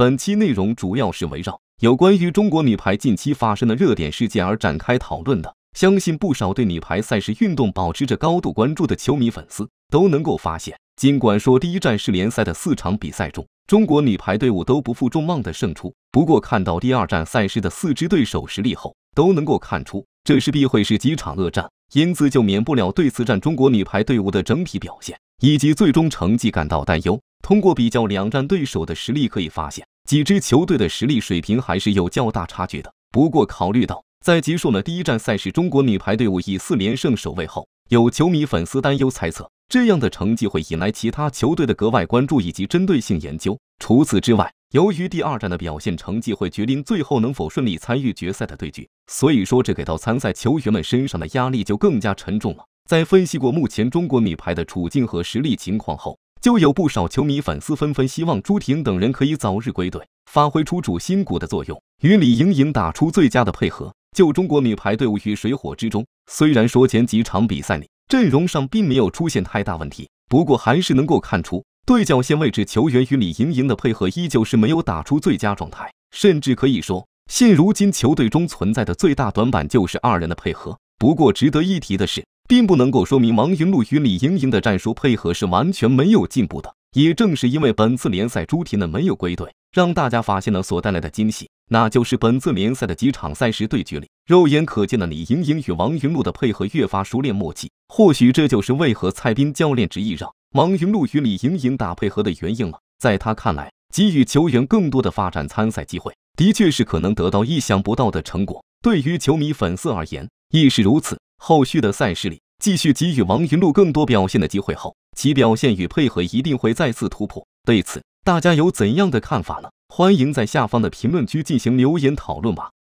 本期内容主要是围绕有关于中国女排近期发生的热点事件而展开讨论的。相信不少对女排赛事运动保持着高度关注的球迷粉丝都能够发现，尽管说第一站是联赛的四场比赛中，中国女排队伍都不负众望的胜出。不过，看到第二站赛事的四支对手实力后，都能够看出这是必会是几场恶战，因此就免不了对此战中国女排队伍的整体表现以及最终成绩感到担忧。通过比较两战对手的实力，可以发现。几支球队的实力水平还是有较大差距的。不过，考虑到在结束了第一站赛事，中国女排队伍以四连胜首位后，有球迷粉丝担忧猜测，这样的成绩会引来其他球队的格外关注以及针对性研究。除此之外，由于第二站的表现成绩会决定最后能否顺利参与决赛的对局，所以说这给到参赛球员们身上的压力就更加沉重了。在分析过目前中国女排的处境和实力情况后。就有不少球迷粉丝纷纷希望朱婷等人可以早日归队，发挥出主心骨的作用，与李盈莹打出最佳的配合，救中国女排队伍于水火之中。虽然说前几场比赛里阵容上并没有出现太大问题，不过还是能够看出对角线位置球员与李盈莹的配合依旧是没有打出最佳状态，甚至可以说，现如今球队中存在的最大短板就是二人的配合。不过值得一提的是。并不能够说明王云璐与李盈莹的战术配合是完全没有进步的。也正是因为本次联赛朱婷呢没有归队，让大家发现了所带来的惊喜，那就是本次联赛的几场赛事对决里，肉眼可见的李盈莹与王云璐的配合越发熟练默契。或许这就是为何蔡斌教练执意让王云璐与李盈莹打配合的原因了。在他看来，给予球员更多的发展参赛机会，的确是可能得到意想不到的成果。对于球迷粉丝而言，亦是如此。后续的赛事里，继续给予王云璐更多表现的机会后，其表现与配合一定会再次突破。对此，大家有怎样的看法呢？欢迎在下方的评论区进行留言讨论吧。